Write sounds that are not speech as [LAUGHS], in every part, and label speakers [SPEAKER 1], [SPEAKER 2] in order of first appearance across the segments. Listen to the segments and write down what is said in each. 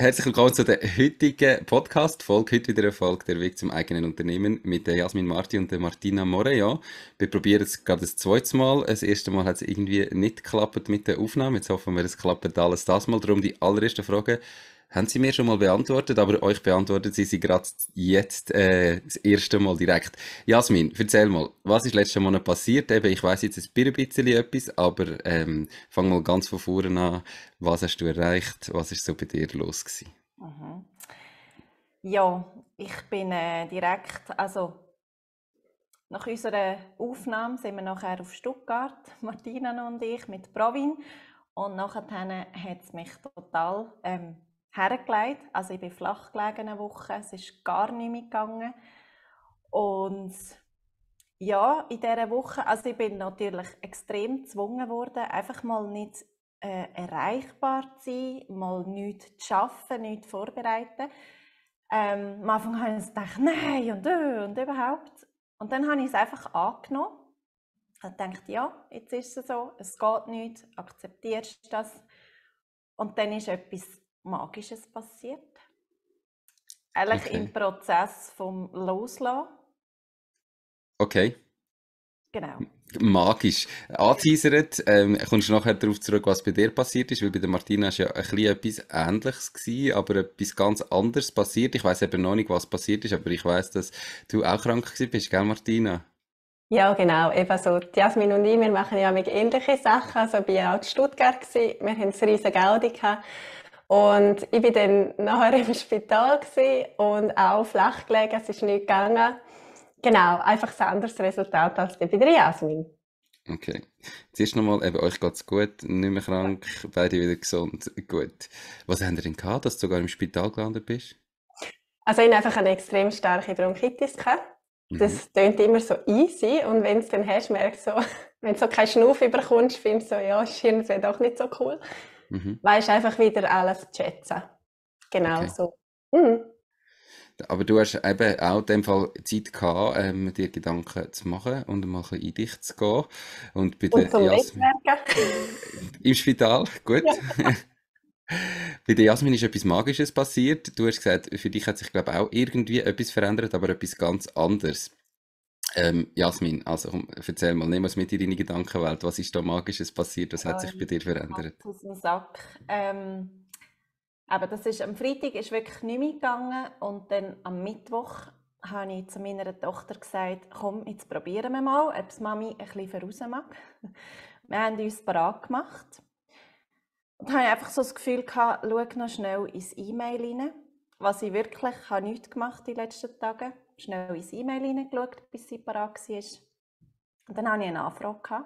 [SPEAKER 1] Herzlich willkommen zu der heutigen Podcast-Folge. Heute wieder eine Folge «Der Weg zum eigenen Unternehmen» mit der Jasmin Marti und der Martina Morea. Wir probieren es gerade das zweite Mal. Das erste Mal hat es irgendwie nicht geklappt mit der Aufnahme. Jetzt hoffen wir, es klappt alles das Mal. Darum die allererste Frage haben Sie mir schon mal beantwortet, aber euch beantwortet Sie sie gerade jetzt äh, das erste Mal direkt. Jasmin, erzähl mal, was ist letzten Monat passiert? Eben, ich weiß jetzt ein bisschen etwas, aber ähm, fang mal ganz von vorne an. Was hast du erreicht? Was ist so bei dir los gewesen?
[SPEAKER 2] Mhm. Ja, ich bin äh, direkt, also nach unserer Aufnahme sind wir nachher auf Stuttgart, [LAUGHS] Martina und ich, mit Provin. Und nachher hat es mich total ähm, hergelegt. Also ich bin flach gelegen eine Woche, es ist gar nicht mehr gegangen. Und ja, in dieser Woche, also ich bin natürlich extrem gezwungen worden, einfach mal nicht äh, erreichbar zu sein, mal nichts zu arbeiten, nichts zu vorbereiten. Ähm, am Anfang habe ich gedacht, nein und äh, und überhaupt. Und dann habe ich es einfach angenommen. Ich gedacht, ja, jetzt ist es so, es geht nicht, akzeptierst du das. Und dann ist etwas Magisches passiert. Eigentlich okay. im Prozess vom Loslassen. Okay. Genau.
[SPEAKER 1] Magisch. Anteasert, ähm, kommst du nachher darauf zurück, was bei dir passiert ist, weil bei der Martina ist ja ein bisschen etwas Ähnliches gewesen, aber etwas ganz anderes passiert. Ich weiß eben noch nicht, was passiert ist, aber ich weiß, dass du auch krank bist, gell Martina?
[SPEAKER 3] Ja, genau. Eben so. Jasmin und ich, wir machen ja mit ähnliche Sachen. Also, ich war auch in Stuttgart. Gewesen. Wir hatten eine riesige Geld gehabt. Und ich war dann nachher [LAUGHS] im Spital und auch flach gelegen, es ist nicht gegangen. Genau, einfach ein anderes Resultat als bei der Jasmin.
[SPEAKER 1] Okay. Zuerst nochmal, eben, euch es gut, nicht mehr krank, beide wieder gesund, gut. Was haben ihr denn gehabt, dass du sogar im Spital gelandet bist?
[SPEAKER 3] Also ich habe einfach eine extrem starke Bronchitis gehabt. Mhm. Das tönt mhm. immer so easy und wenn du es dann hast, merkst du so, [LAUGHS] wenn du so keine Schnuff überkommst, findest du so, ja, Schirn, das wäre doch nicht so cool mhm. weißt einfach wieder alles zu schätzen. Genau okay. so. Mhm.
[SPEAKER 1] Aber du hast eben auch in dem Fall Zeit gehabt, ähm, dir Gedanken zu machen und mal ein in dich zu gehen. Und bei und der Jasmin. [LAUGHS] Im Spital, gut. Ja. [LAUGHS] bei der Jasmin ist etwas Magisches passiert. Du hast gesagt, für dich hat sich, glaube auch irgendwie etwas verändert, aber etwas ganz anderes. Ähm, Jasmin, also komm, erzähl mal, nimm es mit in deine Gedankenwelt. Was ist da Magisches passiert? Was hat sich bei dir ähm, verändert?
[SPEAKER 2] Aus dem Sack. Ähm, aber das ist, am Freitag ist wirklich nicht mehr gegangen und dann am Mittwoch habe ich zu meiner Tochter gesagt, komm, jetzt probieren wir mal, ob es Mami etwas bisschen voraus mag. Wir haben uns bereit gemacht. Und dann hatte ich einfach so das Gefühl, gehabt, schau noch schnell ins E-Mail rein. Was ich wirklich habe nichts gemacht die letzten Tagen schnell ins E-Mail hineingeschaut, bis sie parat war. Und dann hatte ich eine Anfrage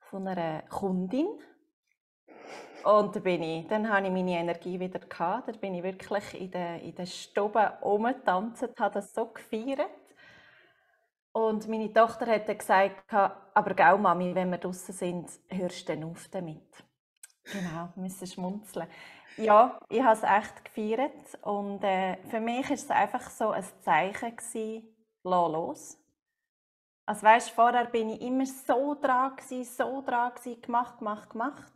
[SPEAKER 2] von einer Kundin. Und da bin ich, dann hatte ich meine Energie wieder. Gehabt. Da bin ich wirklich in der, in der Stube rumgetanzt, habe das so gefeiert. Und meine Tochter hat dann gesagt, aber gell, Mami, wenn wir draußen sind, hörst du dann auf damit. Genau, müssen schmunzeln. Ja, ich habe es echt gefeiert und äh, für mich war es einfach so ein Zeichen gewesen, los. Also weißt, vorher war ich immer so dran gewesen, so dran gewesen, gemacht, gemacht, gemacht.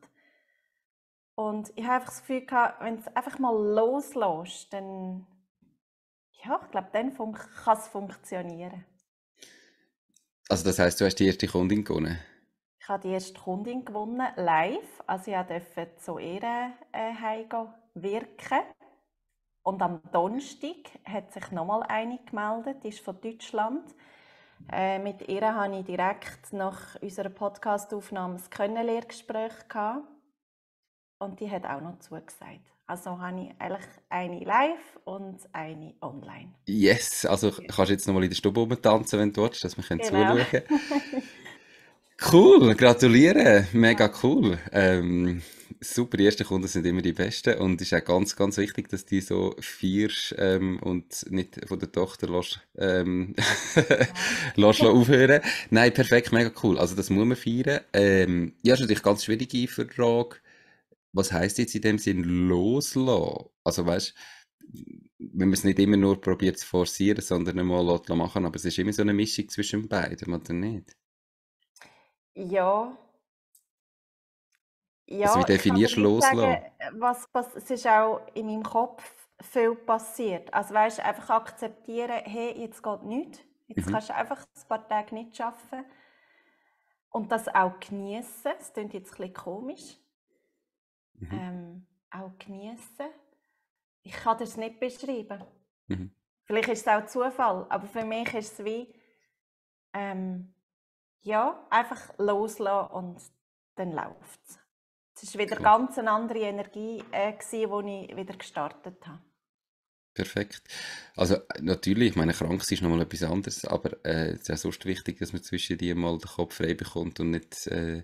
[SPEAKER 2] Und ich habe einfach das Gefühl gehabt, wenn es einfach mal loslässt, dann ja, ich glaube, dann kann es funktionieren.
[SPEAKER 1] Also das heisst, du hast die erste Kundin gewonnen?
[SPEAKER 2] Ich habe die erste Kundin gewonnen, live. Also ich durfte zu ihr äh, wirken. Und am Donnerstag hat sich nochmal eine gemeldet, die ist von Deutschland. Äh, mit ihr habe ich direkt nach unserer Podcastaufnahme das Können-Lehrgespräch gehabt. Und die hat auch noch zugesagt. Also habe ich eigentlich eine live und eine online.
[SPEAKER 1] Yes, also kannst du jetzt nochmal in der Stube tanzen, wenn du willst, dass wir genau. zuschauen können. [LAUGHS] Cool, gratuliere, mega cool. Ähm, super, die ersten Kunden sind immer die besten und es ist auch ganz, ganz wichtig, dass die so feierst ähm, und nicht von der Tochter lässt, ähm, [LAUGHS] lässt aufhören. Nein, perfekt, mega cool. Also das muss man feiern. Ähm, ja, ist natürlich ganz schwierige Frage. Was heißt jetzt in dem Sinn loslassen? Also weißt wenn man es nicht immer nur probiert zu forcieren, sondern mal machen, aber es ist immer so eine Mischung zwischen beiden, oder nicht?
[SPEAKER 2] Ja. ja also wie definierst du loslassen? Äh, was, was, es ist auch in meinem Kopf viel passiert. Also weißt du, einfach akzeptieren, hey, jetzt geht nichts. Jetzt mhm. kannst du einfach ein paar Tage nicht arbeiten. Und das auch genießen. Das klingt jetzt ein komisch. Mhm. Ähm, auch genießen. Ich kann das nicht beschreiben. Mhm. Vielleicht ist es auch Zufall, aber für mich ist es wie, ähm, ja, einfach loslassen und dann läuft es. Es war wieder cool. ganz eine andere Energie, äh, die ich wieder gestartet habe.
[SPEAKER 1] Perfekt. Also äh, natürlich, ich meine, krank ist nochmal etwas anderes, aber äh, es ist ja sonst wichtig, dass man zwischen dir mal den Kopf frei bekommt und nicht äh,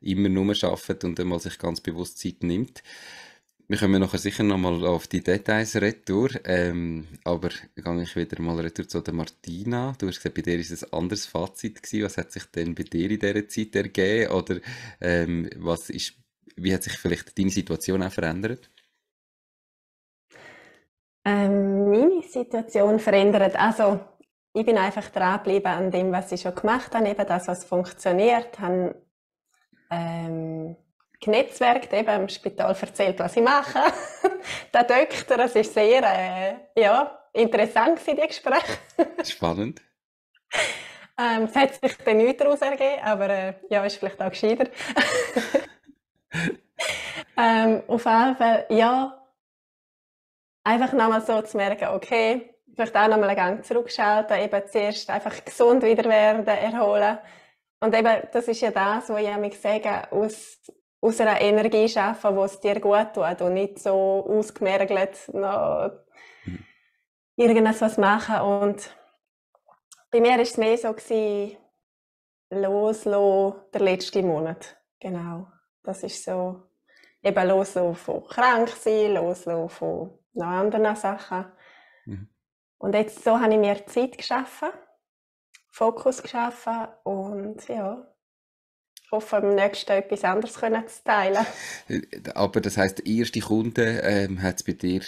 [SPEAKER 1] immer nur arbeitet und einmal sich ganz bewusst Zeit nimmt. Wir kommen nachher sicher nochmal auf die Details retour. Ähm, aber gehe ich wieder mal retour zu der Martina. Du hast gesagt, bei dir war es ein anderes Fazit gewesen. Was hat sich denn bei dir in dieser Zeit ergeben? Oder ähm, was ist, wie hat sich vielleicht deine Situation auch verändert?
[SPEAKER 3] Ähm, meine Situation verändert. Also, ich bin einfach dran geblieben an dem, was ich schon gemacht habe, eben das, was funktioniert, habe genetzwerkt, eben im Spital erzählt, was ich mache. [LAUGHS] der Doktor, es ist sehr äh, ja, interessant gewesen, die Gespräche.
[SPEAKER 1] [LAUGHS] Spannend.
[SPEAKER 3] Ähm, es hat sich dann nicht daraus ergeben, aber äh, ja, ist vielleicht auch gescheiter. [LAUGHS] ähm, auf jeden Fall, ja, einfach nochmal so zu merken, okay, vielleicht auch nochmal einen Gang zurückschalten, eben zuerst einfach gesund wieder werden, erholen. Und eben, das ist ja das, was ich mich sage, aus aus einer Energie schaffen, die es dir gut tut und nicht so ausgemergelt noch mhm. irgendwas machen. Und bei mir war es mehr so, gewesen, loslassen, der letzte Monat. Genau. Das ist so, eben loslassen von krank sein, loslassen von noch anderen Sachen. Mhm. Und jetzt so habe ich mir Zeit geschaffen, Fokus geschaffen und ja, ich hoffe, am nächsten etwas anderes können zu teilen.
[SPEAKER 1] Äh, aber das heisst, der erste Kunde ähm, hat es bei dir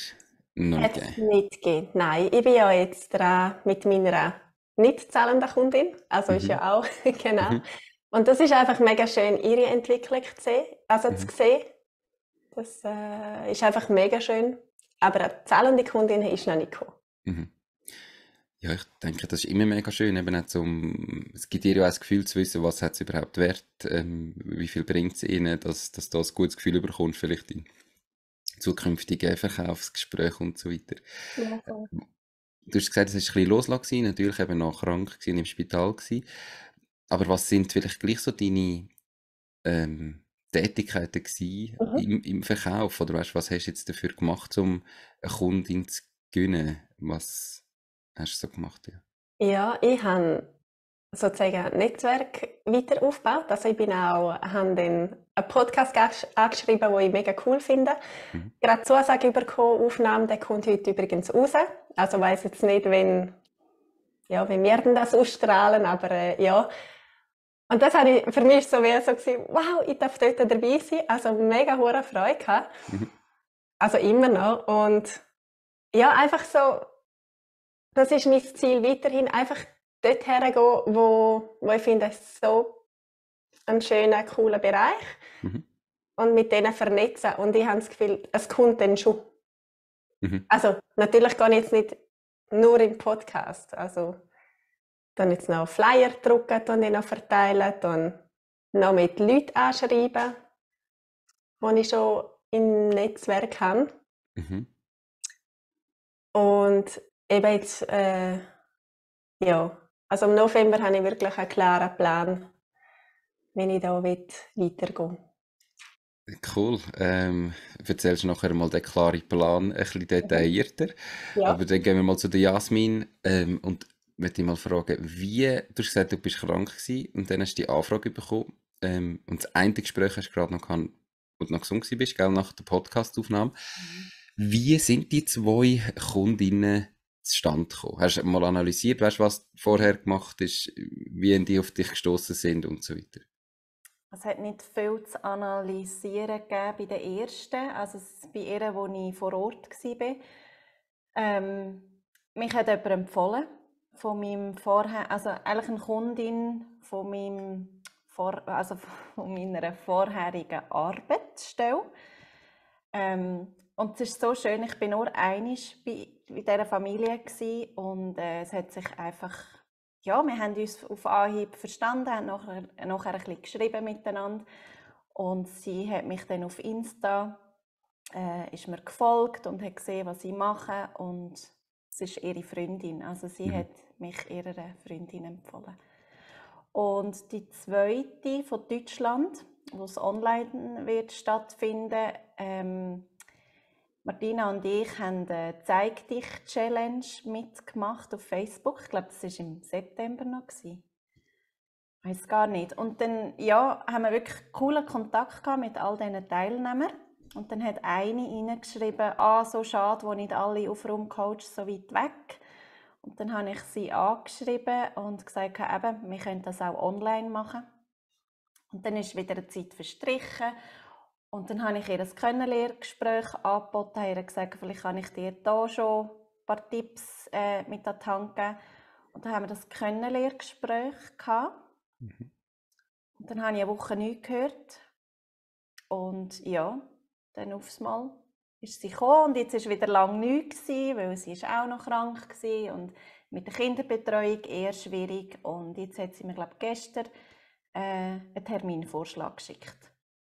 [SPEAKER 1] noch hat's
[SPEAKER 3] gegeben? nicht gegeben? Nein, ich bin ja jetzt dran mit meiner nicht zahlenden Kundin, also mhm. ist ja mhm. auch, [LAUGHS] genau. Mhm. Und das ist einfach mega schön, ihre Entwicklung zu sehen, also mhm. zu sehen. Das äh, ist einfach mega schön. Aber eine zahlende Kundin ist noch nicht gekommen.
[SPEAKER 1] Mhm. Ja, ich denke, das ist immer mega schön, eben auch zum, es gibt dir ja auch das Gefühl zu wissen, was hat es überhaupt wert, ähm, wie viel bringt es ihnen, dass, dass du ein gutes Gefühl bekommst, vielleicht in zukünftigen Verkaufsgesprächen und so weiter. Ja, äh, Du hast gesagt, es war ein bisschen losgelassen, natürlich eben noch krank gewesen, im Spital gewesen. Aber was sind vielleicht gleich so deine ähm, Tätigkeiten gewesen mhm. im, im Verkauf? Oder weißt, was hast du jetzt dafür gemacht, um eine Kundin zu gewinnen? Was hast du so gemacht?
[SPEAKER 3] Ja, ja ich habe sozusagen Netzwerk weiter aufgebaut. Also ich bin auch, habe dann einen Podcast angeschrieben, den ich mega cool finde. Mhm. Gerade Zusage bekommen, Aufnahmen, der kommt heute übrigens raus. Also ich weiß jetzt nicht, wenn, ja, wenn wir denn das ausstrahlen, aber äh, ja. Und das habe für mich so wie so wow, ich darf dort dabei sein. Also mega hohe Freude Mhm. Also immer noch. Und ja, einfach so, das ist mein Ziel weiterhin, einfach dort hergehen, wo, wo ich finde, es so ein schöner, cooler Bereich mhm. und mit denen vernetzen. Und ich habe das Gefühl, es kommt dann schon. Mhm. Also natürlich gehe ich jetzt nicht nur im Podcast, also dann jetzt noch Flyer drucken und noch verteilen, dann noch mit Leuten anschreiben, die ich schon im Netzwerk habe. Mhm. Und eben jetzt, äh, ja, also im November habe ich wirklich einen klaren Plan, wenn ich da weitergehe.
[SPEAKER 1] Cool. Ähm, erzählst du nachher mal den klaren Plan ein bisschen mhm. detaillierter. Ja. Aber dann gehen wir mal zu der Jasmin ähm, und möchte dich mal fragen, wie, du hast gesagt, du bist krank gewesen und dann hast du die Anfrage bekommen ähm, und das eine Gespräch hast du gerade noch gehabt, wo du noch gesund bist, gell, nach der Podcastaufnahme. Mhm. Wie sind die zwei Kundinnen zustande gekommen? Hast du mal analysiert, weißt, was vorher gemacht ist, wie die auf dich gestoßen sind und so weiter?
[SPEAKER 2] Es hat nicht viel zu analysieren gegeben bei der ersten, also bei ihr, wo ich vor Ort war. Ähm, mich hat jemand empfohlen von meinem vorher, also eigentlich eine Kundin von meinem vor, also [LAUGHS] von meiner vorherigen Arbeitsstelle. Ähm, und es ist so schön, ich bin nur einig bei in dieser Familie gewesen und äh, es hat sich einfach, ja, wir haben uns auf Anhieb verstanden, haben nachher, nachher ein bisschen geschrieben miteinander und sie hat mich dann auf Insta äh, ist mir gefolgt und hat gesehen, was ich mache und es ist ihre Freundin, also sie mhm. hat mich ihrer Freundin empfohlen. Und die zweite von Deutschland, wo es online wird stattfinden, ähm, Martina und ich haben eine Zeig dich Challenge mitgemacht auf Facebook. Ich glaube, das war im September noch. Ich weiß gar nicht. Und dann ja, haben wir wirklich coolen Kontakt gehabt mit all diesen Teilnehmern. Und dann hat eine reingeschrieben, ah, so schade, wo nicht alle auf Raumcoach so weit weg. Und dann habe ich sie angeschrieben und gesagt, eben, wir können das auch online machen. Und dann ist wieder eine Zeit verstrichen und dann habe ich ihr ein Können-Lehrgespräch angeboten, habe ihr gesagt, vielleicht kann ich dir da schon ein paar Tipps äh, mit an die Hand geben. Und dann haben wir das Kennenlehrgespräch gehabt. Mhm. Und dann habe ich eine Woche nichts gehört. Und ja, dann aufs Mal ist sie gekommen und jetzt war wieder lange nichts, weil sie ist auch noch krank war und mit der Kinderbetreuung eher schwierig. Und jetzt hat sie mir, glaube ich, gestern äh, einen Terminvorschlag geschickt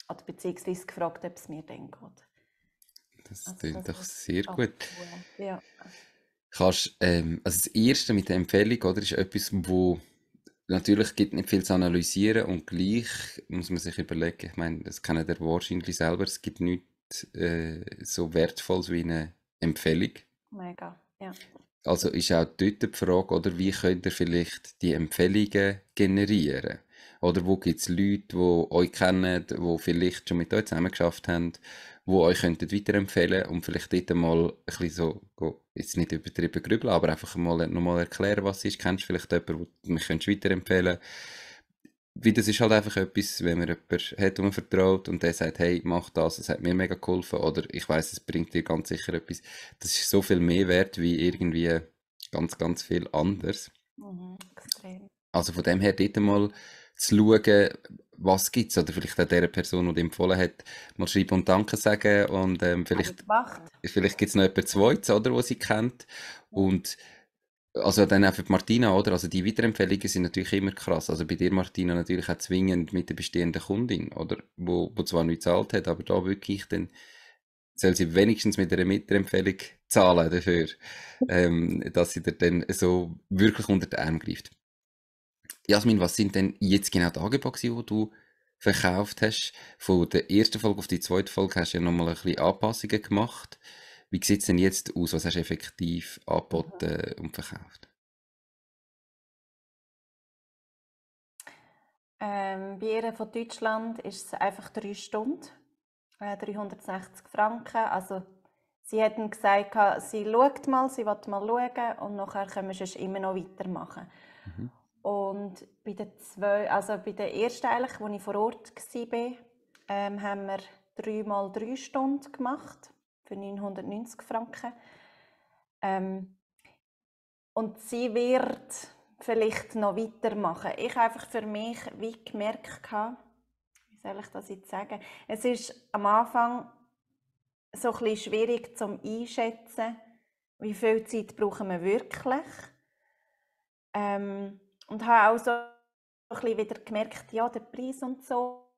[SPEAKER 2] oder beziehungsweise gefragt, ob es mir dann geht.
[SPEAKER 1] Das also, doch sehr gut. Ja. Kannst, ähm, also das Erste mit der Empfehlung oder, ist etwas, wo natürlich gibt nicht viel zu analysieren und gleich muss man sich überlegen, ich meine, das kann der wahrscheinlich selber, es gibt nichts äh, so wertvolles wie eine Empfehlung.
[SPEAKER 4] Mega, ja.
[SPEAKER 1] Also ist auch dort die Frage, oder wie könnt ihr vielleicht die Empfehlungen generieren? Oder wo gibt es Leute, die euch kennen, die vielleicht schon mit euch zusammen haben, die euch könnten weiterempfehlen und vielleicht dort mal ein bisschen so, jetzt nicht übertrieben grübeln, aber einfach mal nochmal erklären, was es ist. Kennst du vielleicht jemanden, den mich weiterempfehlen wie das ist halt einfach etwas, wenn man jemanden hat, man vertraut und der sagt, hey, mach das, es hat mir mega geholfen oder ich weiß, es bringt dir ganz sicher etwas. Das ist so viel mehr wert wie irgendwie ganz, ganz viel anders.
[SPEAKER 4] Mhm, extrem.
[SPEAKER 1] Also von dem her dort mal zu schauen, was gibt es, oder vielleicht auch der Person, die empfohlen hat, mal schreiben und Danke sagen und ähm, vielleicht, vielleicht gibt es noch jemanden zweites, oder, wo sie kennt und also dann auch für Martina, oder? Also die Weiterempfehlungen sind natürlich immer krass. Also bei dir, Martina, natürlich auch zwingend mit der bestehenden Kundin, oder? Wo, wo zwar nicht gezahlt hat, aber da wirklich dann soll sie wenigstens mit einer Weiterempfehlung zahlen dafür, [LAUGHS] ähm, dass sie dir dann so wirklich unter den Arm greift. Jasmin, was sind denn jetzt genau die Angebote, die du verkauft hast? Von der ersten Folge auf die zweite Folge hast du ja nochmal ein bisschen Anpassungen gemacht. Wie sieht es denn jetzt aus? Was hast du effektiv angeboten und verkauft?
[SPEAKER 2] Ähm, bei ihr von Deutschland ist es einfach drei Stunden, äh, 360 Franken. Also sie hat gesagt, sie schaut mal, sie will mal schauen und nachher können wir es immer noch weitermachen. Mhm. Und bei der, zwei, also bei den ersten, eigentlich, als ich vor Ort war, ähm, haben wir dreimal drei Stunden gemacht für 990 Franken. Ähm, und sie wird vielleicht noch weitermachen. Ich habe einfach für mich wie gemerkt, wie soll ich das jetzt sagen, es ist am Anfang so ein bisschen schwierig zu Einschätzen, wie viel Zeit brauchen wir wirklich. Ähm, und habe auch so ein bisschen wieder gemerkt, ja, der Preis und so.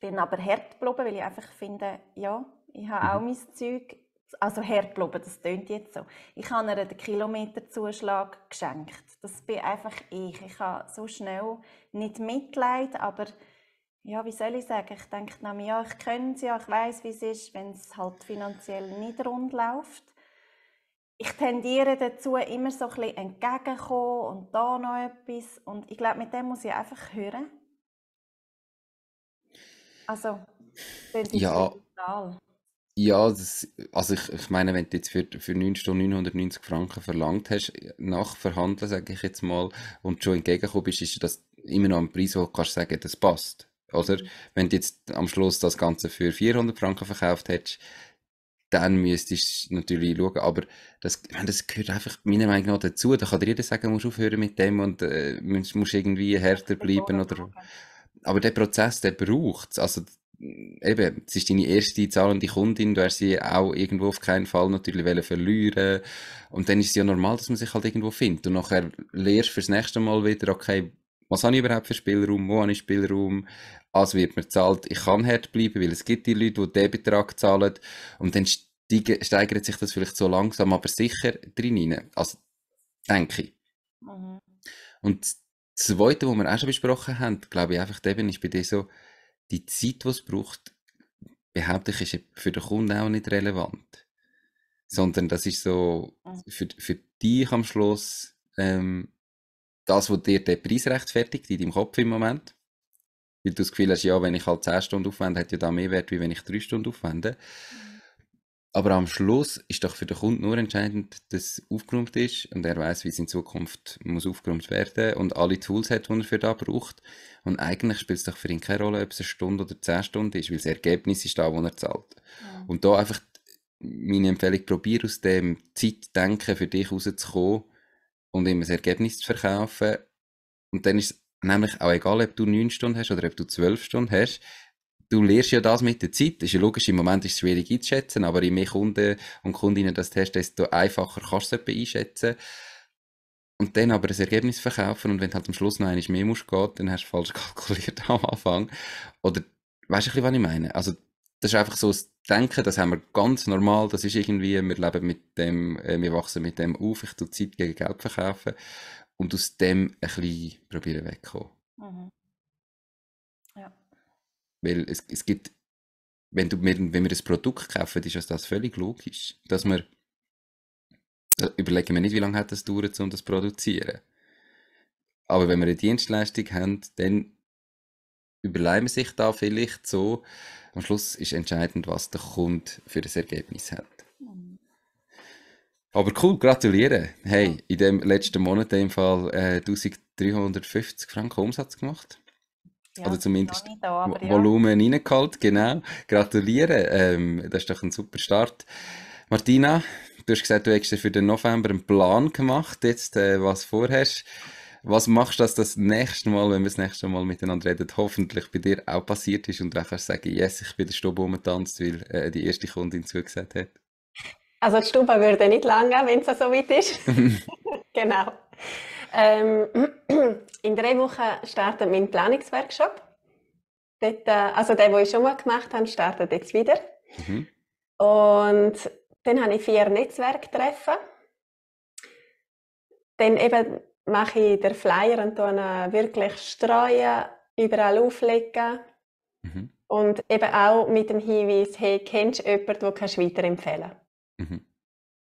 [SPEAKER 2] Bin aber hart geblieben, weil ich einfach finde, ja, ich habe auch mhm. mein Zeug, also hart geblieben, das tönt jetzt so. Ich habe ihr den Kilometerzuschlag geschenkt. Das bin einfach ich. Ich habe so schnell nicht Mitleid, aber ja, wie soll ich sagen? Ich denke nämlich, ja, ich kenne es ja, ich weiß, wie es ist, wenn es halt finanziell nicht rund läuft ich tendiere dazu, immer so ein bisschen entgegenkommen und da noch etwas. Und ich glaube, mit dem muss ich einfach hören. Also, das ist ja. total.
[SPEAKER 1] Ja, das, also ich, ich meine, wenn du jetzt für, für 9 Stunden 990 Franken verlangt hast, nach Verhandeln, sage ich jetzt mal, und schon entgegengekommen bist, ist das immer noch ein Preis, wo du kannst sagen, das passt. Oder? Mhm. Wenn du jetzt am Schluss das Ganze für 400 Franken verkauft hättest, dann müsstest du natürlich schauen. Aber das, meine, das gehört einfach meiner Meinung nach dazu. Da kann dir jeder sagen, du musst aufhören mit dem und äh, musst, musst irgendwie härter bleiben. Oder, aber der Prozess, der braucht es. Also, eben, es ist deine erste zahlende Kundin, du wirst sie auch irgendwo auf keinen Fall natürlich verlieren Und dann ist es ja normal, dass man sich halt irgendwo findet. Und nachher lernst du fürs nächste Mal wieder, okay, was habe ich überhaupt für Spielraum, wo habe ich Spielraum, also wird mir zahlt, ich kann hart bleiben, weil es gibt die Leute, die diesen Betrag zahlen und dann steigert sich das vielleicht so langsam, aber sicher drin rein, also denke ich. Mhm. Und das Zweite, was wir auch schon besprochen haben, glaube ich einfach eben, ist bei dir so, die Zeit, die es braucht, behaupte ich, ist für den Kunden auch nicht relevant. Sondern das ist so, mhm. für, für dich am Schluss ähm, das, was dir den Preis rechtfertigt in deinem Kopf im Moment. Weil du das Gefühl hast, ja, wenn ich halt 10 Stunden aufwende, hat ja da mehr Wert, wie wenn ich 3 Stunden aufwende. Mhm. Aber am Schluss ist doch für den Kunden nur entscheidend, dass es aufgeräumt ist und er weiß, wie es in Zukunft muss aufgeräumt werden muss und alle Tools hat, die er für das braucht. Und eigentlich spielt es doch für ihn keine Rolle, ob es eine Stunde oder 10 Stunden ist, weil das Ergebnis ist da, wo er zahlt. Ja. Und da einfach meine Empfehlung, probier aus dem Zeitdenken für dich rauszukommen und ihm ein Ergebnis zu verkaufen. Und dann ist es nämlich auch egal, ob du 9 Stunden hast oder ob du 12 Stunden hast. Du lernst ja das mit der Zeit. Das ist ja logisch, im Moment ist es schwierig einzuschätzen, aber je mehr Kunden und Kundinnen das hast, desto einfacher kannst du es einschätzen. Und dann aber ein Ergebnis verkaufen und wenn du halt am Schluss noch einmal mehr musst dann hast du falsch [LAUGHS] kalkuliert am Anfang. Oder, weißt du, was ich meine? Also, das ist einfach so das Denken, das haben wir ganz normal, das ist irgendwie, wir leben mit dem, äh, wir wachsen mit dem auf, ich tue Zeit gegen Geld verkaufen und aus dem ein bisschen probieren wegzukommen.
[SPEAKER 4] Mhm. Ja.
[SPEAKER 1] Weil es, es gibt, wenn, du, wenn wir ein Produkt kaufen, ist das völlig logisch, dass wir äh, überlegen wir nicht, wie lange hat das dauert, um das zu produzieren. Aber wenn wir eine Dienstleistung haben, dann überleimen sich da vielleicht so. Am Schluss ist entscheidend, was der Kunde für das Ergebnis hat. Aber cool, gratuliere. Hey, ja. in dem letzten Monat in dem Fall äh, 1350 Franken Umsatz gemacht. Ja, Oder zumindest da, Volumen ja. reingeholt, genau. Gratuliere, ähm, das ist doch ein super Start. Martina, du hast gesagt, du hättest für den November einen Plan gemacht, jetzt, äh, was vorhast was machst du, dass das nächste Mal, wenn wir das nächste Mal miteinander reden, hoffentlich bei dir auch passiert ist und dann kannst sagen, yes, ich bin der Stube rumgetanzt, weil äh, die erste Kundin zugesagt hat?
[SPEAKER 3] Also die Stube würde nicht lange, wenn es so weit ist. [LAUGHS] genau. Ähm, [CLEARS THROAT] in drei Wochen startet mein Planungsworkshop. Dort, äh, also der, den ich schon mal gemacht habe, startet jetzt wieder. Mhm. Und dann habe ich vier Netzwerktreffen. Dann eben mache ich den Flyer und äh, wirklich streuen, überall auflegen. Mhm. Und eben auch mit dem Hinweis, hey, kennst du jemanden, den kannst du weiterempfehlen? Mhm.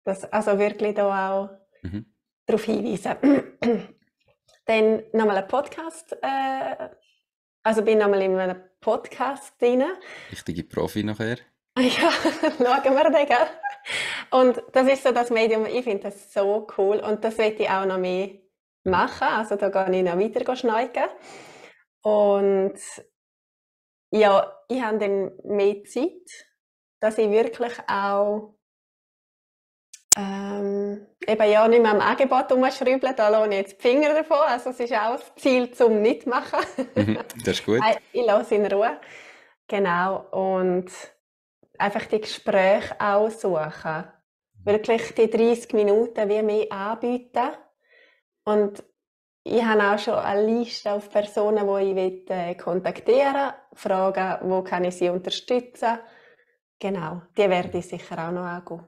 [SPEAKER 3] Das, also wirklich da auch mhm. darauf hinweisen. [CLEARS THROAT] Dann nochmal ein Podcast, äh, also bin nochmal in einem Podcast
[SPEAKER 1] drin. Richtige Profi nachher. [LAUGHS] Ja,
[SPEAKER 3] schauen wir den, gell? Und das ist so das Medium, ich finde das so cool und das werde ich auch noch mehr machen. Also da gehe ich noch weiter schneiden. Und ja, ich habe dann mehr Zeit, dass ich wirklich auch ähm, eben ja nicht mehr am Angebot herumschrauben, da lasse ich jetzt die Finger davon. Also es ist auch das Ziel zum Mitmachen.
[SPEAKER 4] Mhm, das ist gut.
[SPEAKER 3] [LAUGHS] ich lasse in Ruhe. Genau. Und einfach die Gespräche aussuchen. Mhm. Wirklich die 30 Minuten wie mehr anbieten und ich habe auch schon eine Liste auf Personen, die ich äh, kontaktieren will, fragen, wo kann ich sie unterstützen. Genau, die werde ich sicher auch noch angehen.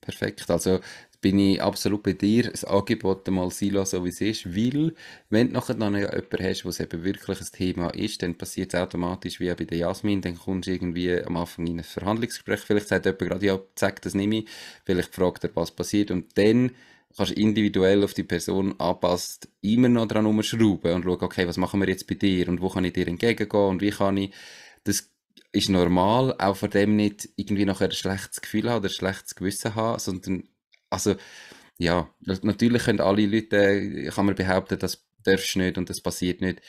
[SPEAKER 1] Perfekt, also bin ich absolut bei dir, das Angebot mal silo so wie es ist, weil wenn du nachher noch jemanden hast, was eben wirklich ein Thema ist, dann passiert es automatisch wie auch bei der Jasmin, dann kommst du irgendwie am Anfang in ein Verhandlungsgespräch, vielleicht sagt jemand gerade, ja, zeig das nicht mehr, vielleicht fragt er, was passiert und dann kannst individuell auf die Person anpasst, immer noch dran umschrauben und schauen, okay, was machen wir jetzt bei dir und wo kann ich dir entgegengehen und wie kann ich, das ist normal, auch vor dem nicht irgendwie nachher ein schlechtes Gefühl haben oder ein schlechtes Gewissen haben, sondern, also, ja, natürlich können alle Leute, äh, kann man behaupten, das darfst du nicht und das passiert nicht.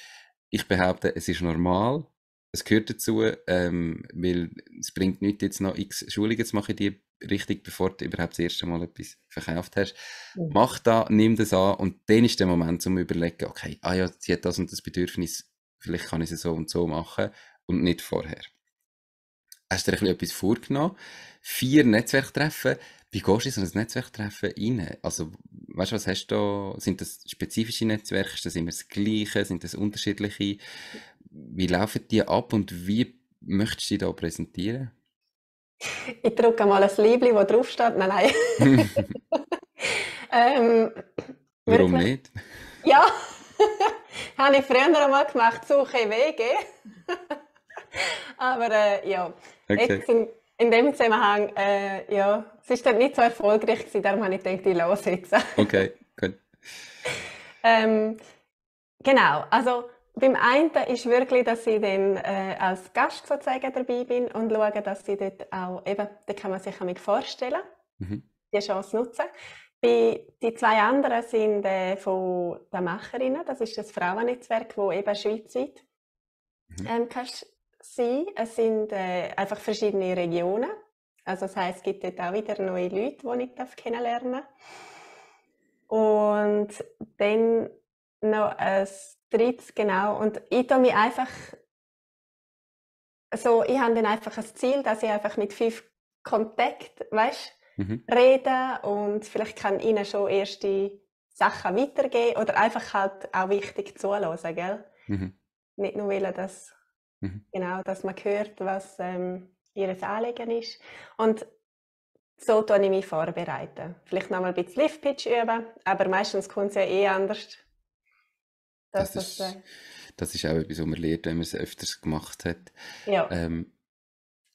[SPEAKER 1] Ich behaupte, es ist normal, es gehört dazu, ähm, weil es bringt nichts, jetzt noch x Schulungen zu machen in richtig, bevor du überhaupt das erste Mal etwas verkauft hast. Mhm. Mach da, nimm das an und dann ist der Moment um zu Überlegen, okay, ah ja, sie hat das und das Bedürfnis, vielleicht kann ich es so und so machen und nicht vorher. Hast du dir etwas vorgenommen? Vier Netzwerktreffen. Wie gehst du in so ein Netzwerktreffen rein? Also, weißt du, was hast du da? Sind das spezifische Netzwerke? Ist das immer das Gleiche? Sind das unterschiedliche? Wie laufen die ab und wie möchtest du dich da präsentieren?
[SPEAKER 3] Ich drücke mal ein Liebling, das draufsteht. Nein, nein. [LAUGHS] ähm,
[SPEAKER 1] Warum wirklich? nicht?
[SPEAKER 3] Ja, [LAUGHS] habe ich früher einmal gemacht, Suche Wege. [LAUGHS] Aber äh, ja, okay. jetzt in, in, dem Zusammenhang, äh, ja, es war dann nicht so erfolgreich gewesen, darum habe ich gedacht, ich lasse jetzt.
[SPEAKER 1] okay, gut.
[SPEAKER 3] Ähm, genau, also beim einen ist wirklich, dass ich dann äh, als Gast sozusagen dabei bin und schaue, dass ich dort auch, eben, da kann man sich auch vorstellen, mhm. die Chance nutzen. Bei, die zwei anderen sind äh, von den Macherinnen, das ist das Frauennetzwerk, das eben schweizweit mhm. ähm, kannst sein. Es sind äh, einfach verschiedene Regionen, also das heisst, es gibt dort auch wieder neue Leute, die ich kennenlernen darf. Und dann noch ein drittes, genau. Und ich tue mich einfach so, ich habe dann einfach ein Ziel, dass ich einfach mit fünf Kontakt, weißt, mhm. reden und vielleicht kann ich ihnen schon erste Sachen weitergeben oder einfach halt auch wichtig zuhören, gell? Mhm. Nicht nur wollen, dass, mhm. genau, dass man hört, was ähm, ihr Anliegen ist. Und so tue ich mich vorbereiten. Vielleicht nochmal ein bisschen Lift-Pitch üben, aber meistens kommt es ja eh anders das, das ist,
[SPEAKER 4] äh,
[SPEAKER 1] das ist auch etwas, was man lernt, wenn man es öfters gemacht hat. Ja. Ähm,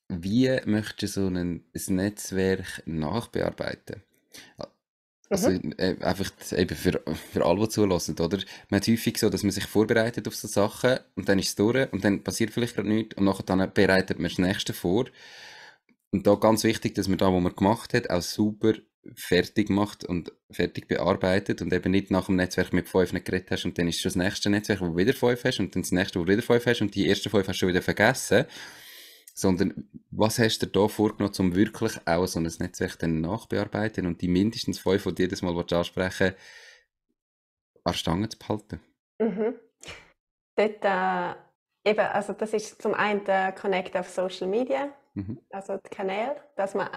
[SPEAKER 1] wie möchtest du so ein, ein Netzwerk nachbearbeiten? Also mhm. äh, einfach eben für, für alle, die zulassen, oder? Man hat häufig so, dass man sich vorbereitet auf so Sachen und dann ist es durch und dann passiert vielleicht gerade nichts und nachher dann bereitet man das Nächste vor. Und da ganz wichtig, dass man da, was man gemacht hat, auch super fertig macht und fertig bearbeitet und eben nicht nach dem Netzwerk mit fünf nicht geredet hast und dann ist schon das nächste Netzwerk, wo du wieder fünf hast und dann das nächste, wo du wieder fünf hast und die ersten fünf hast du schon wieder vergessen. Sondern was hast du da vorgenommen, um wirklich auch so ein Netzwerk dann nachbearbeiten und die mindestens fünf, die jedes Mal ansprechen an Stange zu behalten?
[SPEAKER 3] Mhm. Dort, äh, eben, also das ist zum einen der Connect auf Social Media, mhm. also die Kanäle, dass man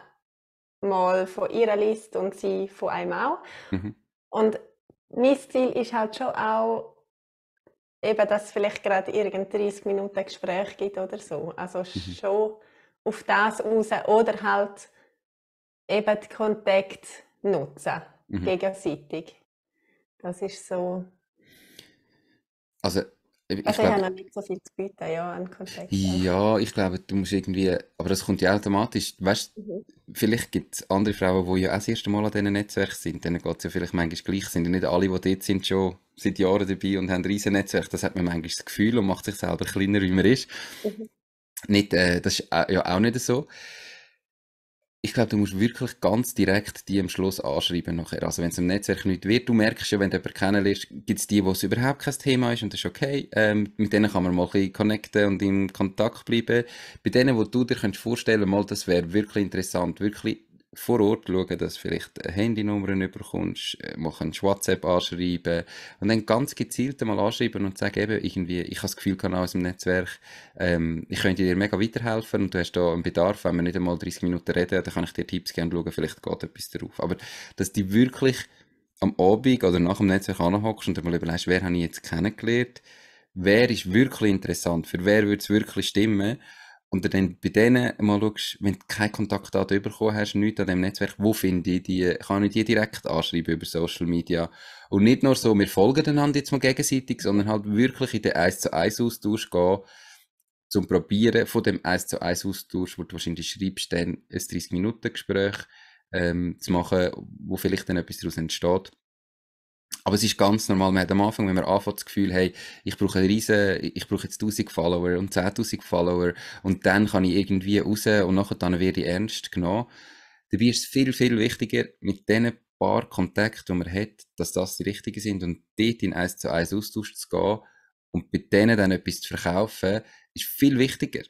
[SPEAKER 3] mal von ihrer Liste und sie von einem auch. Mhm. Und mein Ziel ist halt schon auch, eben, dass es vielleicht gerade irgendein 30 Minuten Gespräch gibt oder so. Also mhm. schon auf das raus oder halt eben den Kontakt nutzen, mhm. gegenseitig. Das ist so.
[SPEAKER 1] Also ich, also ich, habe
[SPEAKER 3] nicht so viel zu bieten, ja, an Kontext.
[SPEAKER 1] Ja, ich glaube, du musst irgendwie, aber das kommt ja automatisch, weißt, mhm. vielleicht gibt es andere Frauen, die ja auch das erste Mal an diesen Netzwerken sind, denen geht es ja vielleicht manchmal gleich, sind ja nicht alle, die dort sind, schon seit Jahren dabei und haben ein riesen Netzwerk, das hat man manchmal das Gefühl und macht sich selber kleiner, wie man ist. Mhm. Nicht, äh, das ist äh, ja auch nicht so ich glaube, du musst wirklich ganz direkt die am Schluss anschreiben nachher. Also wenn es im Netzwerk nicht wird, du merkst ja, wenn du jemanden kennenlernst, gibt es die, wo es überhaupt kein Thema ist und das ist okay. Ähm, mit denen kann man mal ein bisschen connecten und in Kontakt bleiben. Bei denen, wo du dir kannst vorstellen mal das wäre wirklich interessant, wirklich vor Ort schauen, dass du vielleicht Handynummern überkommst, äh, mal kannst WhatsApp anschreiben und dann ganz gezielt mal anschreiben und sagen, eben, irgendwie, ich habe das Gefühl, kann aus dem Netzwerk, ähm, ich könnte dir mega weiterhelfen und du hast da einen Bedarf, wenn wir nicht einmal 30 Minuten reden, dann kann ich dir Tipps geben und schauen, vielleicht geht etwas darauf. Aber dass die wirklich am Abend oder nach dem Netzwerk anhockst und dann mal überlegst, wer habe ich jetzt kennengelernt, wer ist wirklich interessant, für wer würde es wirklich stimmen und dann bei denen mal schaust, wenn du keinen Kontaktdaten bekommen hast, nichts an diesem Netzwerk, wo finde ich die, kann ich die direkt anschreiben über Social Media. Und nicht nur so, wir folgen einander jetzt mal gegenseitig, sondern halt wirklich in den 1 zu 1 Austausch gehen, zum Probieren von dem 1 zu 1 Austausch, wo du wahrscheinlich schreibst, dann ein 30-Minuten-Gespräch ähm, zu machen, wo vielleicht dann etwas daraus entsteht. Aber es ist ganz normal. Man hat am Anfang, wenn man anfängt, das Gefühl, hey, ich brauche riesen, ich brauche jetzt 1000 Follower und 10.000 Follower und dann kann ich irgendwie raus und nachher dann werde ich ernst genommen. Dabei ist es viel, viel wichtiger, mit diesen paar Kontakten, die man hat, dass das die richtigen sind und dort in eins zu eins Austausch zu gehen und bei denen dann etwas zu verkaufen, ist viel wichtiger.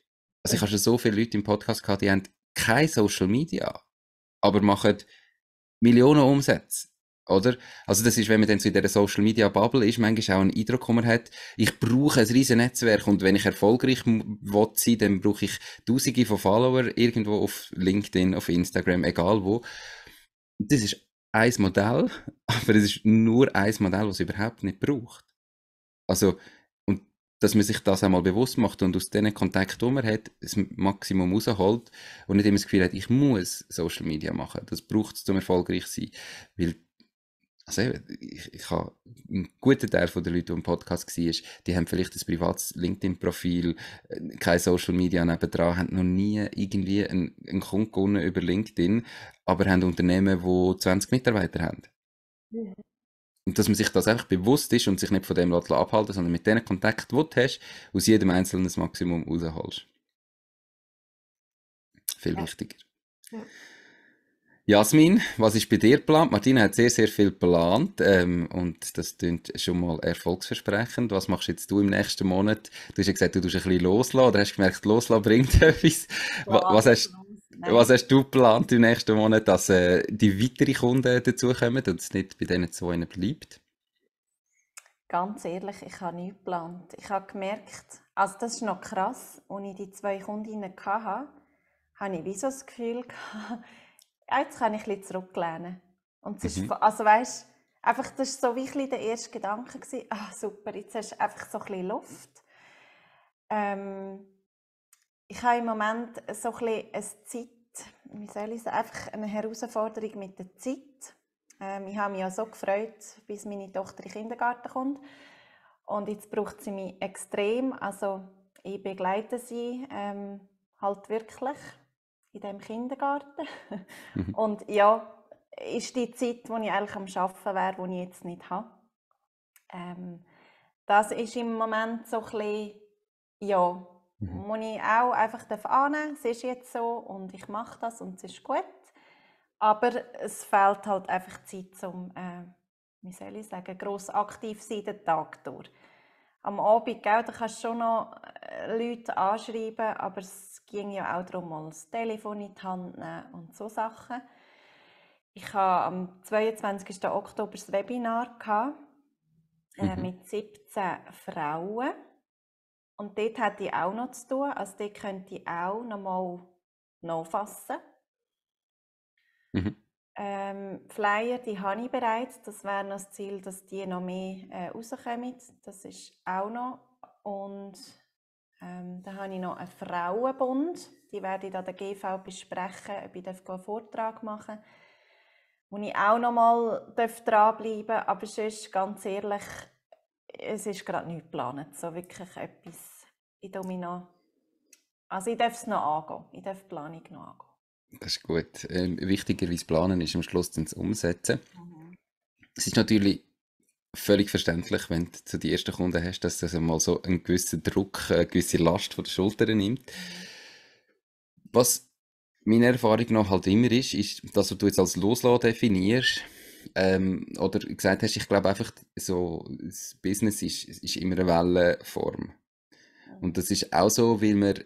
[SPEAKER 1] Also ich habe schon so viele Leute im Podcast gehabt, die haben kein Social Media, aber machen Millionen Umsätze oder? Also das ist, wenn man dann so in dieser Social Media Bubble ist, manchmal auch einen Eindruck, den man hat, ich brauche ein riesen Netzwerk und wenn ich erfolgreich will sein, dann brauche ich tausende von Followern irgendwo auf LinkedIn, auf Instagram, egal wo. Das ist ein Modell, [LAUGHS] aber es ist nur ein Modell, was es überhaupt nicht braucht. Also, und dass man sich das einmal bewusst macht und aus diesen Kontakten, die man hat, das Maximum rausholt und nicht immer das Gefühl hat, ich muss Social Media machen, das braucht es, um erfolgreich zu sein. Weil also eben, ich, ich habe einen guten Teil der Leute, die im Podcast waren, die haben vielleicht ein privates LinkedIn-Profil, äh, keine Social Media nebenan, haben noch nie irgendwie einen, einen Kunden gewonnen über LinkedIn, aber haben Unternehmen, die 20 Mitarbeiter haben. Ja. Mhm. Und dass man sich das einfach bewusst ist und sich nicht von dem abhalten sondern mit den Kontakt, die du hast, aus jedem einzelnen das Maximum rausholst. Viel ja. wichtiger. Ja. Jasmin, was ist bei dir geplant? Martina hat sehr, sehr viel geplant ähm, und das klingt schon mal erfolgsversprechend. Was machst jetzt du im nächsten Monat? Du hast ja gesagt, du tust ein bisschen loslassen oder hast gemerkt, loslassen bringt [LAUGHS] etwas. Ja, was, hast, was hast du geplant im nächsten Monat, dass äh, die weiteren Kunden dazukommen und es nicht bei denen zu einem bleibt?
[SPEAKER 2] Ganz ehrlich, ich habe nichts geplant. Ich habe gemerkt, also das ist noch krass, als ich die zwei Kundinnen hatte, habe ich wie so das Gefühl, Ah, jetzt kann ich ein zurücklehnen. Und es mhm. also weißt, einfach, das war so wie ein der erste Gedanke gewesen, ah super, jetzt hast du einfach so ein Luft. Ähm, ich habe im Moment so ein eine Zeit, wie soll ich sagen, einfach eine Herausforderung mit der Zeit. Ähm, ich habe mich ja so gefreut, bis meine Tochter in den Kindergarten kommt. Und jetzt braucht sie mich extrem. Also ich begleite sie ähm, halt wirklich in diesem Kindergarten. Mhm. [LAUGHS] Und ja, ist die Zeit, wo ich eigentlich am Arbeiten wäre, die ich jetzt nicht habe. Ähm, das ist im Moment so ein bisschen, ja, mhm. muss ich auch einfach annehmen darf, es ist jetzt so und ich mache das und es ist gut. Aber es fehlt halt einfach Zeit, um, äh, wie soll ich sagen, gross aktiv sein den Tag durch. Am Abend, gell, da kannst du schon noch Leute anschreiben, aber es ging ja auch darum, mal das Telefon in die Hand nehmen und so Sachen. Ich hatte am 22. Oktober das Webinar gehabt, äh, mhm. mit 17 Frauen. Und dort hatte ich auch noch zu tun. Also dort könnte ich auch noch mal nachfassen. Mhm. Ähm, Flyer, die habe ich bereits. Das wäre noch das Ziel, dass die noch mehr äh, rauskommen. Das ist auch noch. Und ähm, dann habe ich noch einen Frauenbund. Die werde ich an der GV besprechen, ob ich einen Vortrag machen darf. Wo ich auch noch mal dranbleiben darf. Aber sonst, ganz ehrlich, es ist gerade nichts geplant. So wirklich etwas. Ich darf noch... Also ich darf es noch angehen. Ich darf die Planung noch angehen.
[SPEAKER 1] Das ist gut. Ähm, wichtiger als planen ist am Schluss dann das Umsetzen. Mhm. Es ist natürlich völlig verständlich, wenn du zu den ersten Kunden hast, dass das einmal so einen gewissen Druck, eine gewisse Last von den Schultern nimmt. Was meiner Erfahrung nach halt immer ist, ist, dass du jetzt als Loslassen definierst, ähm, oder gesagt hast, ich glaube einfach, so, das Business ist, ist immer eine Wellenform. Und das ist auch so, weil man,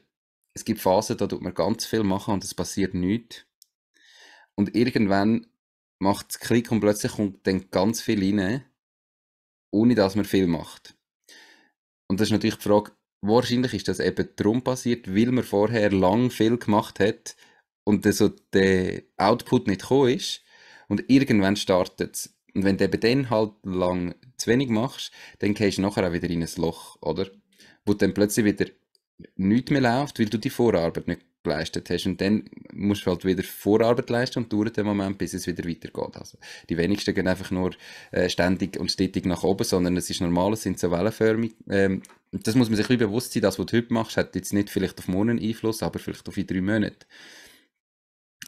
[SPEAKER 1] es gibt Phasen, da tut man ganz viel machen und es passiert nichts. Und irgendwann macht es Klick und plötzlich kommt dann ganz viel rein ohne dass man viel macht. Und das ist natürlich die Frage, wahrscheinlich ist das eben drum passiert, weil man vorher lang viel gemacht hat und also der Output nicht gekommen ist und irgendwann startet es. Und wenn du eben dann halt lang zu wenig machst, dann gehst du nachher auch wieder in ein Loch, oder? Wo du dann plötzlich wieder nichts mehr läuft, weil du die Vorarbeit nicht geleistet hast. Und dann musst du halt wieder Vorarbeit leisten und dauert den Moment, bis es wieder weitergeht. Also, die wenigsten gehen einfach nur äh, ständig und stetig nach oben, sondern es ist normal, es sind so wellenförmig. Ähm, das muss man sich bewusst sein, das, was du heute machst, hat jetzt nicht vielleicht auf Monate Einfluss, aber vielleicht auf die drei Monate.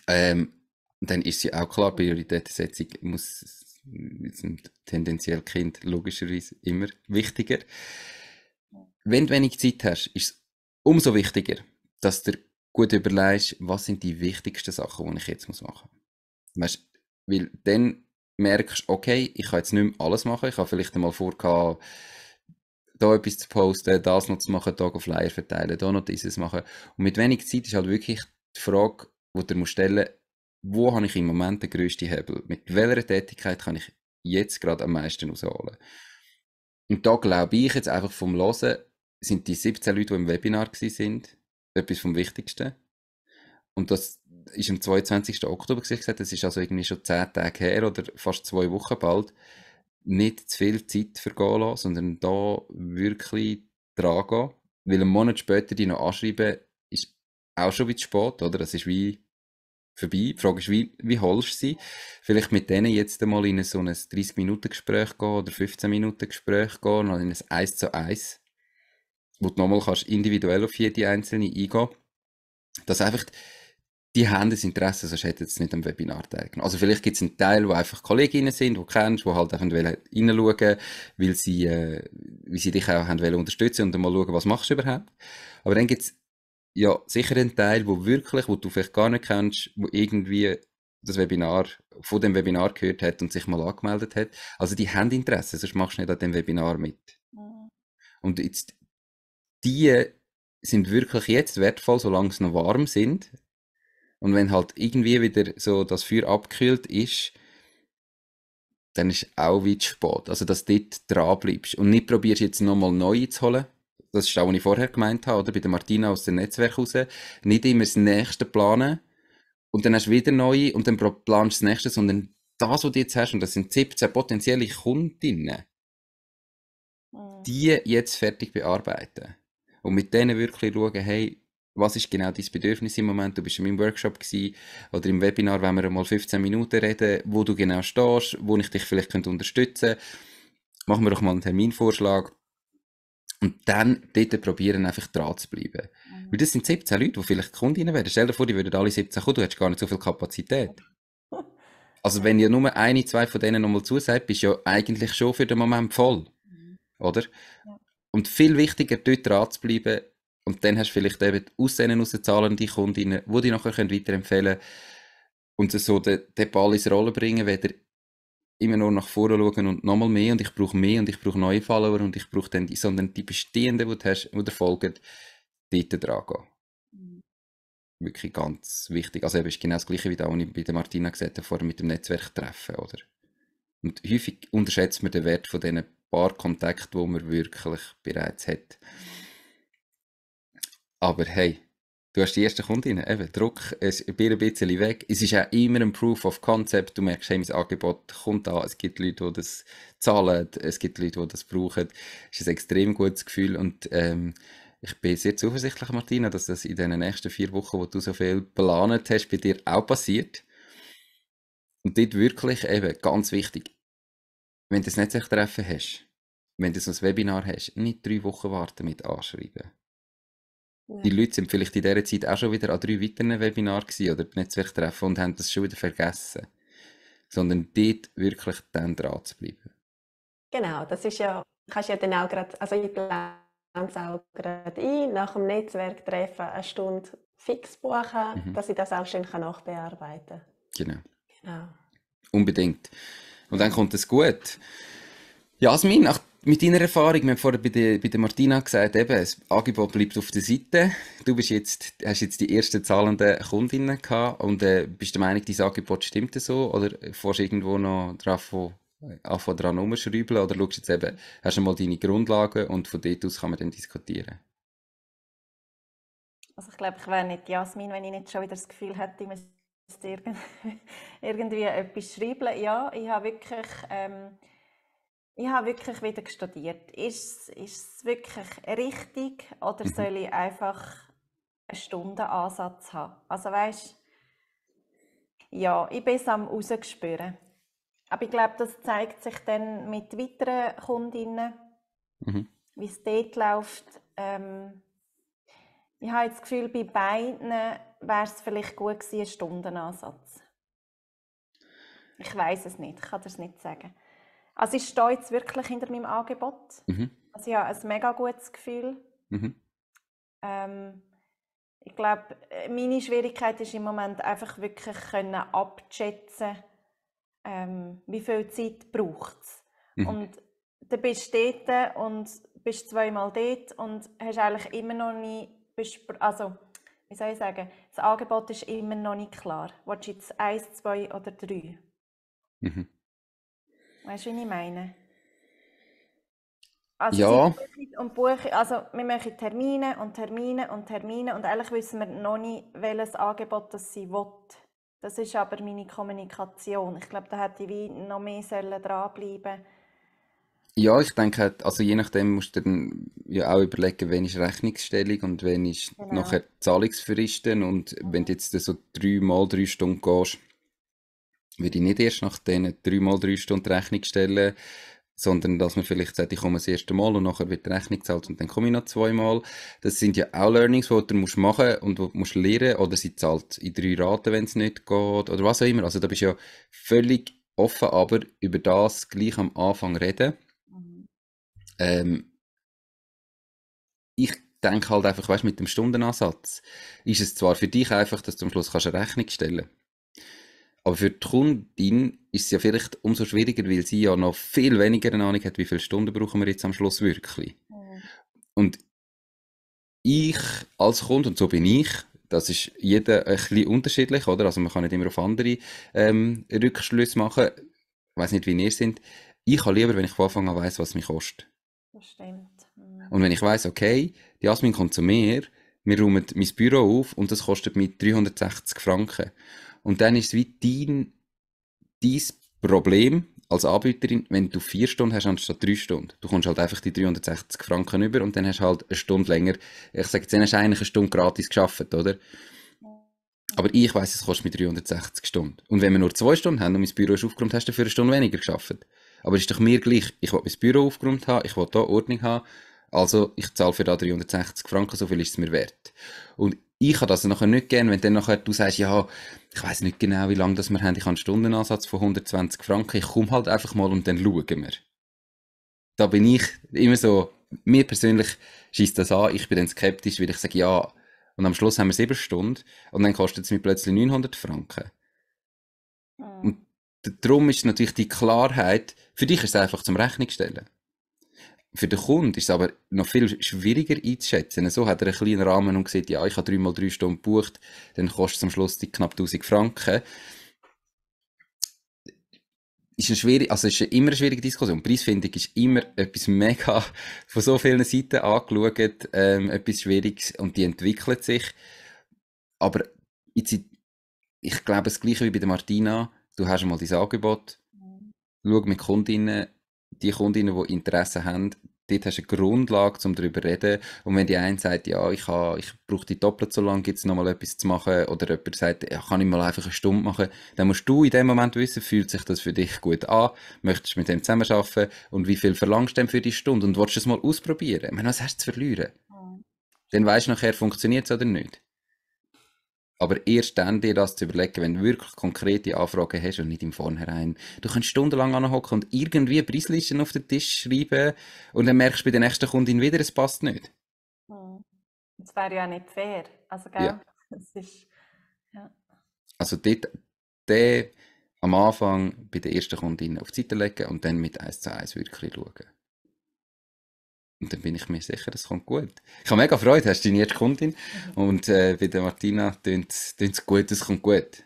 [SPEAKER 1] Ähm, dann ist sie auch klar, Prioritätensetzung muss, sind tendenziell Kind logischerweise immer wichtiger. Wenn du wenig Zeit hast, ist es Umso wichtiger, dass du gut überlegst, was sind die wichtigsten Sachen, die ich jetzt machen muss. Weißt, weil dann merkst du, okay, ich kann jetzt nicht mehr alles machen. Ich habe vielleicht einmal vor, da etwas zu posten, das noch zu machen, da Flyer verteilen, da noch dieses machen. Und mit wenig Zeit ist halt wirklich die Frage, die du dir stellen musst, wo habe ich im Moment den grössten Hebel? Mit welcher Tätigkeit kann ich jetzt gerade am meisten rausholen? Und da glaube ich jetzt einfach vom Hören, sind die 17 Leute, die im Webinar waren, etwas vom Wichtigsten. Und das ist am 22. Oktober gesagt, das ist also irgendwie schon 10 Tage her oder fast zwei Wochen bald, nicht zu viel Zeit vergehen lassen, sondern da wirklich dran gehen. Weil einen Monat später die noch anschreiben, ist auch schon wieder spät, oder? Das ist wie vorbei. Die Frage ist, wie, wie holst du sie? Vielleicht mit denen jetzt einmal in so ein 30-Minuten-Gespräch gehen oder 15 minuten gespräch gehen, oder in ein 1 zu 1 wo du nochmal kannst individuell auf jede einzelne eingehen, dass einfach die haben das Interesse, sonst hätten sie nicht am Webinar teilgenommen. Also vielleicht gibt es einen Teil, wo einfach Kolleginnen sind, die du kennst, die halt auch reinschauen wollen, weil sie, äh, weil sie dich auch haben wollen unterstützen und dann mal schauen, was machst du überhaupt. Aber dann gibt es ja sicher einen Teil, wo wirklich, wo du vielleicht gar nicht kennst, wo irgendwie das Webinar, von dem Webinar gehört hat und sich mal angemeldet hat. Also die haben Interesse, sonst machst du nicht an dem Webinar mit. Mhm. Und jetzt, die sind wirklich jetzt wertvoll, solange sie noch warm sind. Und wenn halt irgendwie wieder so das Feuer abgekühlt ist, dann ist auch wieder spät. Also, dass du dort dran bleibst und nicht probierst, jetzt nochmal neue zu holen. Das ist auch, was ich vorher gemeint habe, oder? Bei der Martina aus dem Netzwerk raus. Nicht immer das nächste planen und dann hast du wieder neue und dann planst du das nächste, sondern das, was du jetzt hast, und das sind 17 potenzielle Kundinnen, mhm. die jetzt fertig bearbeiten. Und mit denen wirklich schauen, hey, was ist genau dein Bedürfnis im Moment? Du bist in meinem Workshop gewesen, oder im Webinar, wenn wir mal 15 Minuten reden, wo du genau stehst, wo ich dich vielleicht könnte unterstützen könnte. Machen wir doch mal einen Terminvorschlag. Und dann dort probieren, einfach dran zu bleiben. Mhm. Weil das sind 17 Leute, die vielleicht Kundinnen werden. Stell dir vor, die würden alle 17 kommen, du hättest gar nicht so viel Kapazität. [LAUGHS] Also wenn ja nur eine, zwei von denen nochmal zusagt, bist du ja eigentlich schon für den Moment voll. Mhm. Oder? Ja. Und viel wichtiger, dort dran zu bleiben. Und dann hast du vielleicht eben aus denen die Kundinnen, die dich nachher weiterempfehlen können. Und so den, den Ball ins Rollen bringen, weder immer nur nach vorne schauen und nochmal mehr und ich brauche mehr und ich brauche neue Follower und ich brauche dann die, sondern die bestehenden, die du hast, die dir folgen, dort dran gehen. Mhm. Wirklich ganz wichtig. Also eben ist genau das Gleiche wie da, was ich bei der Martina gesagt habe, vorher mit dem Netzwerk treffen, oder? Und häufig unterschätzt man den Wert von diesen paar Kontakte, die man wirklich bereits hat. Aber hey, du hast die ersten Kundinnen, eben, Druck ist ein bisschen weg. Es ist auch immer ein Proof of Concept, du merkst, hey, mein Angebot kommt an, es gibt Leute, die das zahlen, es gibt Leute, die das brauchen. Es ist ein extrem gutes Gefühl und ähm, ich bin sehr zuversichtlich, Martina, dass das in den nächsten vier Wochen, wo du so viel geplant hast, bei dir auch passiert. Und dort wirklich eben ganz wichtig, wenn du ein Netzwerktreffen hast, wenn du so ein Webinar hast, nicht drei Wochen warten mit Anschreiben. Ja. Die Leute sind vielleicht in dieser Zeit auch schon wieder an drei weiteren Webinaren oder Netzwerktreffen und haben das schon wieder vergessen. Sondern dort wirklich dann dran zu bleiben.
[SPEAKER 3] Genau, das ist ja, kannst ja dann auch gerade, also ich plane es auch gerade ein, nach dem Netzwerktreffen eine Stunde fix buchen, mhm. dass ich das auch schön nachbearbeiten kann. Genau. genau.
[SPEAKER 1] Unbedingt. Und dann kommt es gut. Jasmin, nach, mit deiner Erfahrung, wir haben vorher bei der, bei der Martina gesagt, eben, das Angebot bleibt auf der Seite. Du bist jetzt, hast jetzt die ersten zahlenden Kundinnen gehabt und äh, bist der Meinung, dein Angebot stimmt so? Oder fährst du irgendwo noch drauf, wo äh, anfangen dran rumschreiben oder schaust jetzt eben, hast du mal deine Grundlagen und von dort aus kann man dann diskutieren?
[SPEAKER 2] Also ich glaube, ich wäre nicht Jasmin, wenn ich nicht schon wieder das Gefühl hätte, jetzt [LAUGHS] irgendwie, etwas schreiben. Ja, ich habe wirklich, ähm, ich habe wirklich wieder studiert. Ist, es wirklich richtig oder mhm. soll ich einfach einen Stundenansatz haben? Also weißt ja, ich bin es am rausgespüren. Aber ich glaube, das zeigt sich dann mit weiteren Kundinnen, mhm. wie es dort läuft. Ähm, ich habe das Gefühl, bei beiden wäre es vielleicht gut gewesen, ein Stundenansatz. Ich weiß es nicht, ich kann es nicht sagen. Also ich stehe jetzt wirklich hinter meinem Angebot. Mhm. Also ich habe ein mega gutes Gefühl. Mhm. Ähm, ich glaube, meine Schwierigkeit ist im Moment einfach wirklich können abschätzen, ähm, wie viel Zeit braucht es. Mhm. Und dann bist dort und bist zweimal dort und hast eigentlich immer noch nie, also wie soll ich sagen, das Angebot ist immer noch nicht klar. Willst du jetzt eins, zwei oder drei? Mhm. Weißt du, wie ich meine? Also ja. Und Buche, also wir machen Termine und Termine und Termine und eigentlich wissen wir noch nicht, welches Angebot das sie will. Das ist aber meine Kommunikation. Ich glaube, da hätte ich noch mehr dranbleiben sollen
[SPEAKER 1] ja, ich denke, halt, also je nachdem musst du dann ja auch überlegen, wen ist Rechnungsstellung und wen ist genau. nachher Zahlungsfristen. Und wenn du jetzt so dreimal drei Stunden gehst, würde ich nicht erst nach diesen dreimal drei Stunden Rechnung stellen, sondern dass man vielleicht sagt, ich komme das erste Mal und nachher wird die Rechnung gezahlt und dann komme ich noch zweimal. Das sind ja auch Learnings, die du musst machen und die du musst lernen oder sie zahlt in drei Raten, wenn es nicht geht oder was auch immer. Also da bist du ja völlig offen, aber über das gleich am Anfang reden ähm, ich denke halt einfach, weißt mit dem Stundenansatz ist es zwar für dich einfach, dass du am Schluss kannst eine Rechnung stellen aber für die Kundin ist es ja vielleicht umso schwieriger, weil sie ja noch viel weniger eine Ahnung hat, wie viele Stunden brauchen wir jetzt am Schluss wirklich. Mhm. Und ich als Kunde, und so bin ich, das ist jeder ein bisschen unterschiedlich, oder? Also man kann nicht immer auf andere ähm, Rückschlüsse machen. Ich weiß nicht, wie ihr sind. Ich kann lieber, wenn ich von Anfang an weiss, was mich kostet
[SPEAKER 2] stimmt.
[SPEAKER 1] Mhm. Und wenn ich weiß, okay, die Jasmin kommt zu mir, wir räumen mein Büro auf und das kostet mich 360 Franken. Und dann ist es wie dein, dein Problem als Anbieterin, wenn du vier Stunden hast anstatt drei Stunden. Du kommst halt einfach die 360 Franken über und dann hast du halt eine Stunde länger. Ich sage jetzt, dann hast du eigentlich eine Stunde gratis geschafft, oder? Aber ich weiß, es kostet mich 360 Stunden. Und wenn wir nur zwei Stunden haben und mein Büro ist aufgeräumt, hast du für eine Stunde weniger geschafft. Aber ist doch mir gleich. Ich will mein Büro aufgeräumt haben, ich will hier Ordnung haben. Also, ich zahle für da 360 Franken, so viel ist es mir wert. Und ich kann das nachher nicht gerne, wenn dann nachher du sagst, ja, ich weiß nicht genau, wie lange das wir haben, ich habe einen Stundenansatz von 120 Franken, ich komme halt einfach mal und dann schauen wir. Da bin ich immer so, mir persönlich schießt das an, ich bin dann skeptisch, weil ich sage, ja, und am Schluss haben wir sieben Stunden und dann kostet es mir plötzlich 900 Franken. Ah. Und darum ist natürlich die Klarheit, für dich ist es einfach zum Rechnung stellen. Für den Kunden ist es aber noch viel schwieriger einzuschätzen. So hat er einen kleinen Rahmen und sieht, ja, ich habe dreimal drei Stunden gebucht, dann kostet es am Schluss die knapp 1000 Franken. Ist eine schwierige, also ist eine immer eine schwierige Diskussion. Preisfindung ist immer etwas mega [LAUGHS] von so vielen Seiten angeschaut, ähm, etwas Schwieriges und die entwickelt sich. Aber jetzt, ich glaube, das Gleiche wie bei der Martina, du hast mal dein Angebot, schau mit Kundinnen, die Kundinnen, die Interesse haben, dort hast du eine Grundlage, um darüber zu reden. Und wenn die eine sagt, ja, ich, habe, ich brauche die doppelt so lange, gibt es nochmal etwas zu machen, oder jemand sagt, ja, kann ich mal einfach eine Stunde machen, dann musst du in dem Moment wissen, fühlt sich das für dich gut an, möchtest du mit dem zusammenarbeiten und wie viel verlangst du denn für die Stunde und willst du es mal ausprobieren? Ich meine, was hast du zu verlieren? Dann weißt du nachher, funktioniert es oder nicht. Aber erst dann dir das zu überlegen, wenn du wirklich konkrete Anfragen hast und nicht im Vornherein. Du kannst stundenlang anhocken und irgendwie Preislisten auf den Tisch schreiben und dann merkst du bei der nächsten Kundin wieder, es passt nicht.
[SPEAKER 2] Hm. Das wäre ja nicht fair. Also, gell? Ja.
[SPEAKER 4] Das ist, ja.
[SPEAKER 1] Also, dort, der am Anfang bei der ersten Kundin auf die Seite legen und dann mit 1 zu 1 wirklich schauen. Und dann bin ich mir sicher, das kommt gut. Ich habe mega Freude, hast du deine erste Kundin. Und äh, bei der Martina tönt es gut, es kommt gut.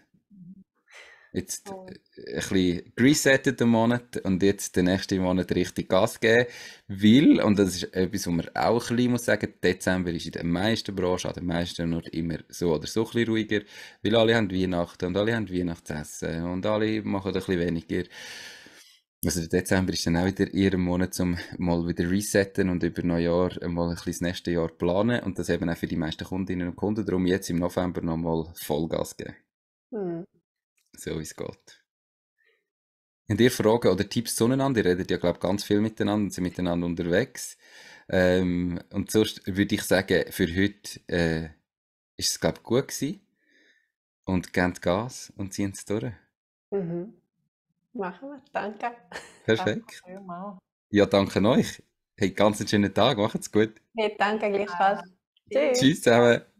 [SPEAKER 1] Jetzt oh. ein bisschen resettet den Monat und jetzt den nächsten Monat richtig Gas geben. Weil, und das ist etwas, was man auch ein bisschen muss sagen, Dezember ist in den meisten Branchen, an den meisten noch immer so oder so ein ruhiger. Weil alle haben Weihnachten und alle haben Weihnachtsessen und alle machen ein bisschen weniger. Also der Dezember ist dann auch wieder eher Monat, um mal wieder resetten und über Neujahr mal ein das nächste Jahr planen und das eben auch für die meisten Kundinnen und Kunden. Darum jetzt im November nochmal Vollgas geben. Hm. So wie es geht. Und ihr Fragen oder Tipps zueinander? Ihr redet ja, glaube ich, ganz viel miteinander und sind miteinander unterwegs. Ähm, und sonst würde ich sagen, für heute äh, ist es, glaube ich, gut gewesen. Und gebt Gas und ziehen es durch.
[SPEAKER 4] Mhm.
[SPEAKER 3] Machen wir, danke.
[SPEAKER 1] Perfekt. ja, danke euch. Hey, ganz einen schönen Tag, macht's gut.
[SPEAKER 3] Hey, danke gleichfalls. Ja. Tschüss. Tschüss
[SPEAKER 1] zusammen.